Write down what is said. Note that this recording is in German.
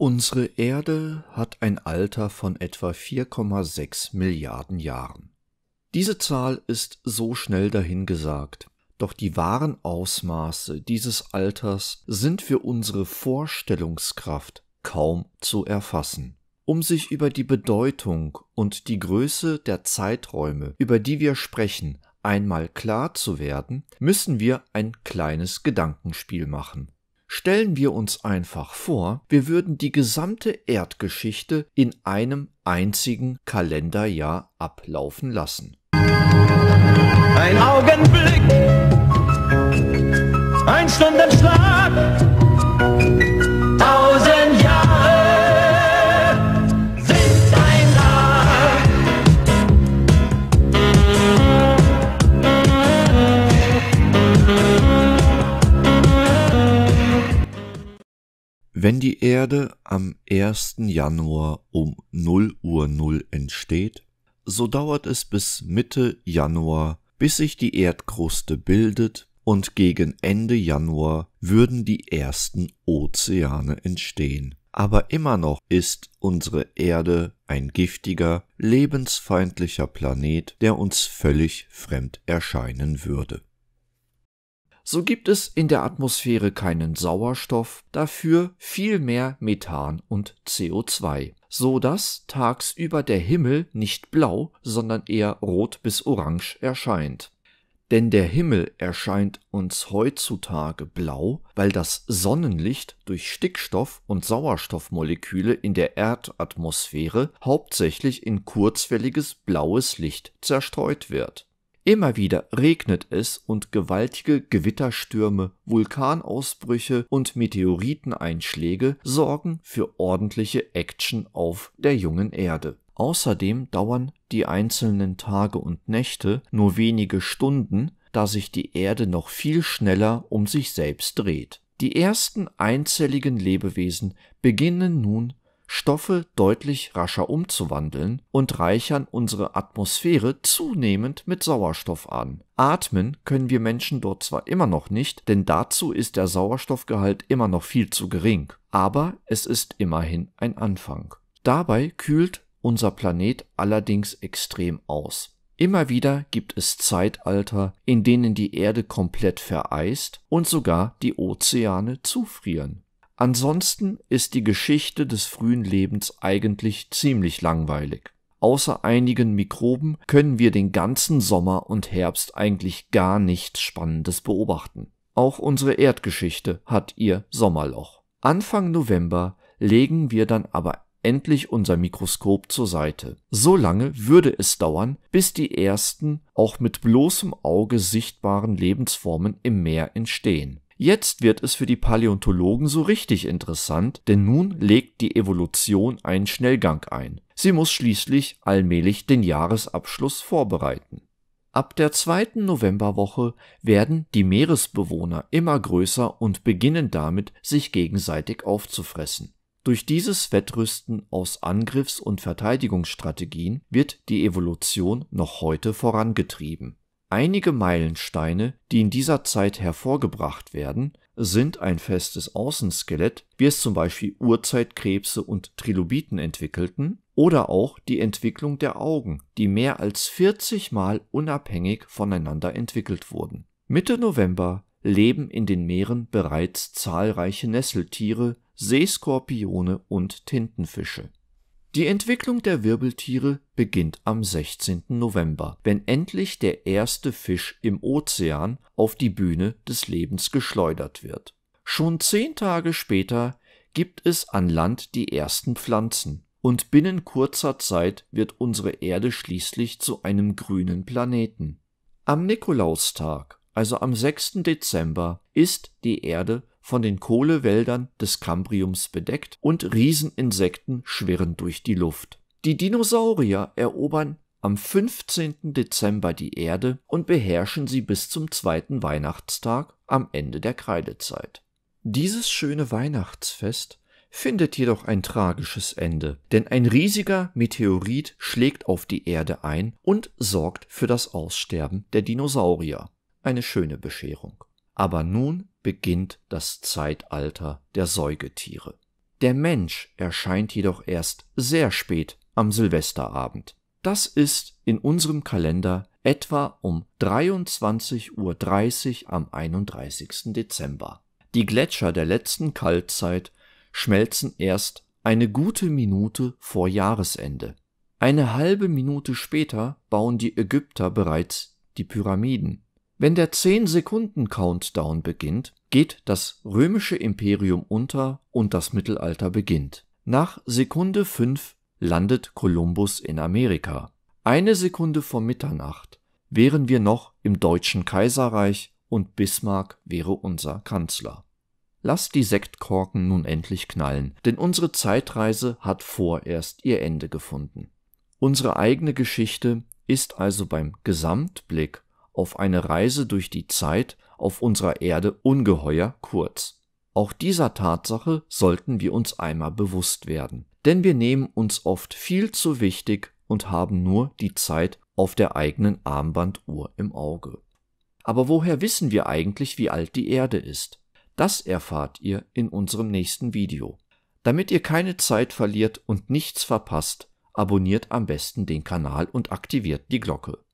Unsere Erde hat ein Alter von etwa 4,6 Milliarden Jahren. Diese Zahl ist so schnell dahingesagt, doch die wahren Ausmaße dieses Alters sind für unsere Vorstellungskraft kaum zu erfassen. Um sich über die Bedeutung und die Größe der Zeiträume, über die wir sprechen, einmal klar zu werden, müssen wir ein kleines Gedankenspiel machen. Stellen wir uns einfach vor, wir würden die gesamte Erdgeschichte in einem einzigen Kalenderjahr ablaufen lassen. Ein Augenblick, ein Stundenschlag. Wenn die Erde am 1. Januar um 0 Uhr 0 entsteht, so dauert es bis Mitte Januar, bis sich die Erdkruste bildet und gegen Ende Januar würden die ersten Ozeane entstehen. Aber immer noch ist unsere Erde ein giftiger, lebensfeindlicher Planet, der uns völlig fremd erscheinen würde. So gibt es in der Atmosphäre keinen Sauerstoff, dafür viel mehr Methan und CO2, so dass tagsüber der Himmel nicht blau, sondern eher rot bis orange erscheint. Denn der Himmel erscheint uns heutzutage blau, weil das Sonnenlicht durch Stickstoff- und Sauerstoffmoleküle in der Erdatmosphäre hauptsächlich in kurzwelliges blaues Licht zerstreut wird Immer wieder regnet es und gewaltige Gewitterstürme, Vulkanausbrüche und Meteoriteneinschläge sorgen für ordentliche Action auf der jungen Erde. Außerdem dauern die einzelnen Tage und Nächte nur wenige Stunden, da sich die Erde noch viel schneller um sich selbst dreht. Die ersten einzelligen Lebewesen beginnen nun Stoffe deutlich rascher umzuwandeln und reichern unsere Atmosphäre zunehmend mit Sauerstoff an. Atmen können wir Menschen dort zwar immer noch nicht, denn dazu ist der Sauerstoffgehalt immer noch viel zu gering, aber es ist immerhin ein Anfang. Dabei kühlt unser Planet allerdings extrem aus. Immer wieder gibt es Zeitalter, in denen die Erde komplett vereist und sogar die Ozeane zufrieren. Ansonsten ist die Geschichte des frühen Lebens eigentlich ziemlich langweilig. Außer einigen Mikroben können wir den ganzen Sommer und Herbst eigentlich gar nichts Spannendes beobachten. Auch unsere Erdgeschichte hat ihr Sommerloch. Anfang November legen wir dann aber endlich unser Mikroskop zur Seite. So lange würde es dauern, bis die ersten, auch mit bloßem Auge sichtbaren Lebensformen im Meer entstehen. Jetzt wird es für die Paläontologen so richtig interessant, denn nun legt die Evolution einen Schnellgang ein. Sie muss schließlich allmählich den Jahresabschluss vorbereiten. Ab der zweiten Novemberwoche werden die Meeresbewohner immer größer und beginnen damit, sich gegenseitig aufzufressen. Durch dieses Wettrüsten aus Angriffs- und Verteidigungsstrategien wird die Evolution noch heute vorangetrieben. Einige Meilensteine, die in dieser Zeit hervorgebracht werden, sind ein festes Außenskelett, wie es zum Beispiel Urzeitkrebse und Trilobiten entwickelten, oder auch die Entwicklung der Augen, die mehr als 40 Mal unabhängig voneinander entwickelt wurden. Mitte November leben in den Meeren bereits zahlreiche Nesseltiere, Seeskorpione und Tintenfische die Entwicklung der Wirbeltiere beginnt am 16. November, wenn endlich der erste Fisch im Ozean auf die Bühne des Lebens geschleudert wird. Schon zehn Tage später gibt es an Land die ersten Pflanzen, und binnen kurzer Zeit wird unsere Erde schließlich zu einem grünen Planeten. Am Nikolaustag, also am 6. Dezember, ist die Erde von den Kohlewäldern des Kambriums bedeckt und Rieseninsekten schwirren durch die Luft. Die Dinosaurier erobern am 15. Dezember die Erde und beherrschen sie bis zum zweiten Weihnachtstag am Ende der Kreidezeit. Dieses schöne Weihnachtsfest findet jedoch ein tragisches Ende, denn ein riesiger Meteorit schlägt auf die Erde ein und sorgt für das Aussterben der Dinosaurier. Eine schöne Bescherung. Aber nun beginnt das Zeitalter der Säugetiere. Der Mensch erscheint jedoch erst sehr spät am Silvesterabend. Das ist in unserem Kalender etwa um 23.30 Uhr am 31. Dezember. Die Gletscher der letzten Kaltzeit schmelzen erst eine gute Minute vor Jahresende. Eine halbe Minute später bauen die Ägypter bereits die Pyramiden. Wenn der 10-Sekunden-Countdown beginnt, geht das römische Imperium unter und das Mittelalter beginnt. Nach Sekunde 5 landet Kolumbus in Amerika. Eine Sekunde vor Mitternacht wären wir noch im Deutschen Kaiserreich und Bismarck wäre unser Kanzler. Lass die Sektkorken nun endlich knallen, denn unsere Zeitreise hat vorerst ihr Ende gefunden. Unsere eigene Geschichte ist also beim Gesamtblick auf eine Reise durch die Zeit auf unserer Erde ungeheuer kurz. Auch dieser Tatsache sollten wir uns einmal bewusst werden, denn wir nehmen uns oft viel zu wichtig und haben nur die Zeit auf der eigenen Armbanduhr im Auge. Aber woher wissen wir eigentlich, wie alt die Erde ist? Das erfahrt ihr in unserem nächsten Video. Damit ihr keine Zeit verliert und nichts verpasst, abonniert am besten den Kanal und aktiviert die Glocke.